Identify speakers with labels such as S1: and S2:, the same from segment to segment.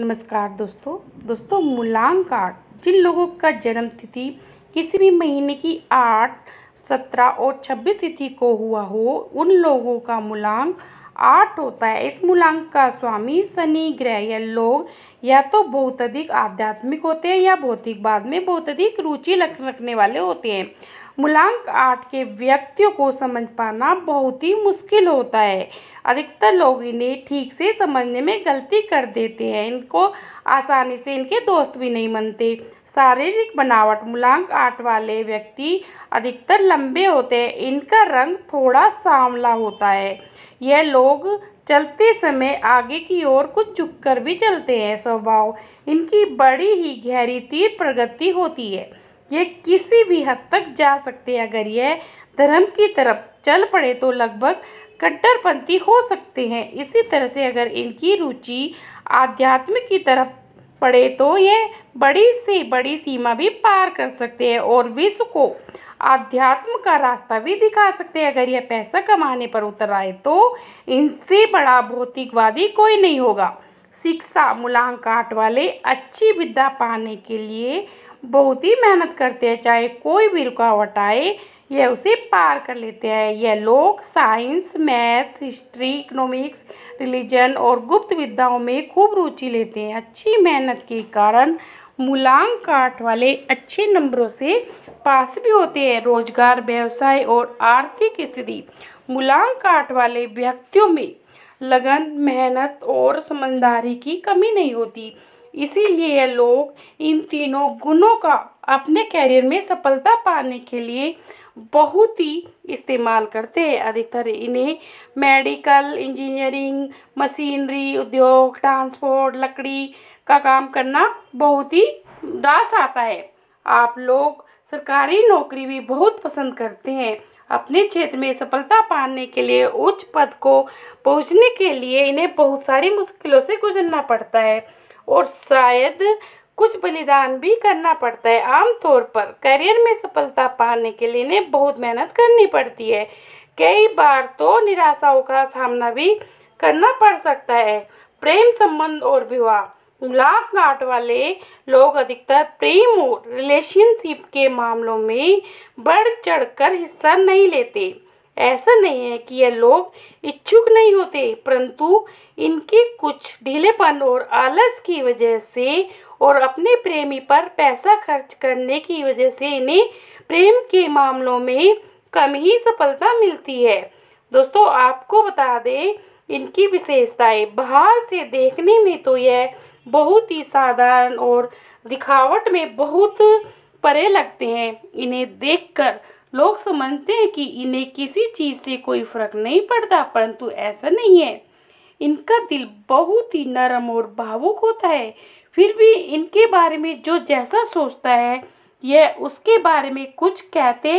S1: नमस्कार दोस्तों दोस्तों मूलांक कार्ड जिन लोगों का जन्म तिथि किसी भी महीने की आठ सत्रह और छब्बीस तिथि को हुआ हो उन लोगों का मूलांक आठ होता है इस मूलांक का स्वामी शनि ग्रह या लोग या तो बहुत अधिक आध्यात्मिक होते हैं या भौतिकवाद में बहुत अधिक रुचि रखने वाले होते हैं मूलांक आठ के व्यक्तियों को समझ पाना बहुत ही मुश्किल होता है अधिकतर लोग इन्हें ठीक से समझने में गलती कर देते हैं इनको आसानी से इनके दोस्त भी नहीं बनते शारीरिक बनावट मूलांक आठ वाले व्यक्ति अधिकतर लंबे होते हैं इनका रंग थोड़ा सांवला होता है यह लोग चलते समय आगे की ओर कुछ झुककर भी चलते हैं स्वभाव इनकी बड़ी ही गहरी तीर प्रगति होती है ये किसी भी हद तक जा सकते हैं अगर यह धर्म की तरफ चल पड़े तो लगभग कट्टरपंथी हो सकते हैं इसी तरह से अगर इनकी रुचि आध्यात्म की तरफ पड़े तो ये बड़ी से बड़ी सीमा भी पार कर सकते हैं और विश्व को आध्यात्म का रास्ता भी दिखा सकते हैं अगर यह पैसा कमाने पर उतर आए तो इनसे बड़ा भौतिकवादी कोई नहीं होगा शिक्षा मूलांक वाले अच्छी विद्या पाने के लिए बहुत ही मेहनत करते हैं चाहे कोई भी रुकावट आए यह उसे पार कर लेते हैं यह लोग science math history economics religion और गुप्त विद्याओं में खूब रुचि लेते हैं अच्छी मेहनत के कारण मुलाम काट वाले अच्छे नंबरों से पास भी होते हैं रोजगार व्यवसाय और आर्थिक स्थिति मुलाम काट वाले व्यक्तियों में लगन मेहनत और समझदारी की कमी नहीं होती इसीलिए लोग इन तीनों गुणों का अपने कैरियर में सफलता पाने के लिए बहुत ही इस्तेमाल करते हैं अधिकतर इन्हें मेडिकल इंजीनियरिंग मशीनरी उद्योग ट्रांसपोर्ट लकड़ी का काम करना बहुत ही दास आता है आप लोग सरकारी नौकरी भी बहुत पसंद करते हैं अपने क्षेत्र में सफलता पाने के लिए उच्च पद को पहुंचने के लिए इन्हें बहुत सारी मुश्किलों से गुजरना पड़ता है और शायद कुछ बलिदान भी करना पड़ता है आमतौर पर करियर में सफलता पाने के लिए इन्हें बहुत मेहनत करनी पड़ती है कई बार तो निराशाओं का सामना भी करना पड़ सकता है प्रेम संबंध और विवाह लाभ घाट वाले लोग अधिकतर प्रेम और रिलेशनशिप के मामलों में बढ़ चढ़कर हिस्सा नहीं लेते ऐसा नहीं है कि ये लोग इच्छुक नहीं होते परंतु इनके कुछ ढीलेपन और आलस की वजह से और अपने प्रेमी पर पैसा खर्च करने की वजह से इन्हें प्रेम के मामलों में कम ही सफलता मिलती है दोस्तों आपको बता दें इनकी विशेषताएं बाहर से देखने में तो यह बहुत ही साधारण और दिखावट में बहुत परे लगते हैं इन्हें देखकर लोग समझते हैं कि इन्हें किसी चीज़ से कोई फर्क नहीं पड़ता परंतु ऐसा नहीं है इनका दिल बहुत ही नरम और भावुक होता है फिर भी इनके बारे में जो जैसा सोचता है यह उसके बारे में कुछ कहते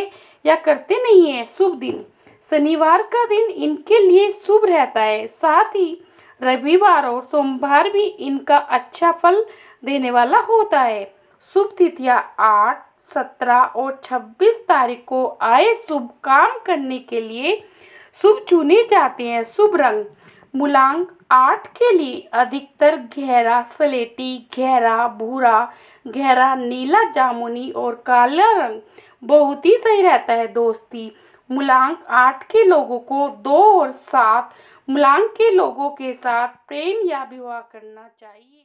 S1: या करते नहीं है शुभ दिन शनिवार का दिन इनके लिए शुभ रहता है साथ ही रविवार और सोमवार भी इनका अच्छा फल देने वाला होता है शुभ तिथिया आठ सत्रह और छब्बीस तारीख को आए शुभ काम करने के लिए शुभ चुने जाते हैं शुभ रंग मूलांग आठ के लिए अधिकतर गहरा सलेटी गहरा भूरा गहरा नीला जामुनी और काला रंग बहुत ही सही रहता है दोस्ती मूलांक आठ के लोगों को दो और सात मूलांक के लोगों के साथ प्रेम या विवाह करना चाहिए